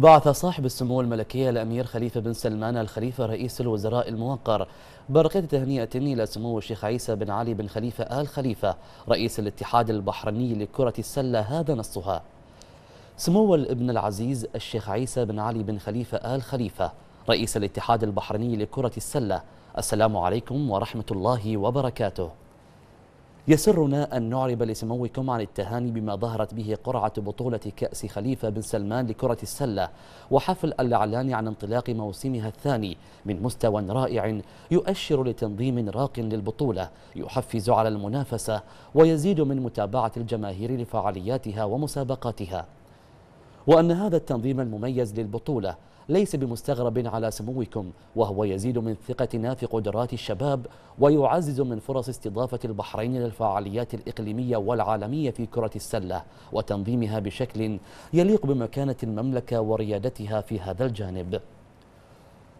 بعث صاحب السمو الملكية الأمير خليفة بن سلمان الخليفة رئيس الوزراء الموقر برقية تهنئة إلى سمو الشيخ عيسى بن علي بن خليفة آل خليفة رئيس الاتحاد البحريني لكرة السلة هذا نصها سمو الابن العزيز الشيخ عيسى بن علي بن خليفة آل خليفة رئيس الاتحاد البحريني لكرة السلة السلام عليكم ورحمة الله وبركاته يسرنا أن نعرب لسموكم عن التهاني بما ظهرت به قرعة بطولة كأس خليفة بن سلمان لكرة السلة وحفل الإعلان عن انطلاق موسمها الثاني من مستوى رائع يؤشر لتنظيم راق للبطولة يحفز على المنافسة ويزيد من متابعة الجماهير لفعالياتها ومسابقاتها وأن هذا التنظيم المميز للبطولة ليس بمستغرب على سموكم وهو يزيد من ثقتنا في قدرات الشباب ويعزز من فرص استضافة البحرين للفعاليات الإقليمية والعالمية في كرة السلة وتنظيمها بشكل يليق بمكانة المملكة وريادتها في هذا الجانب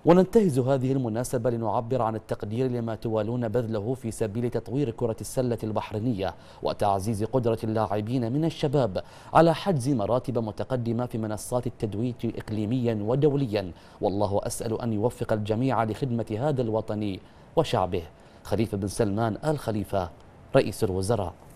وننتهز هذه المناسبة لنعبر عن التقدير لما توالون بذله في سبيل تطوير كرة السلة البحرينية وتعزيز قدرة اللاعبين من الشباب على حجز مراتب متقدمة في منصات التدويج إقليميا ودوليا والله أسأل أن يوفق الجميع لخدمة هذا الوطن وشعبه خليفة بن سلمان آل خليفة رئيس الوزراء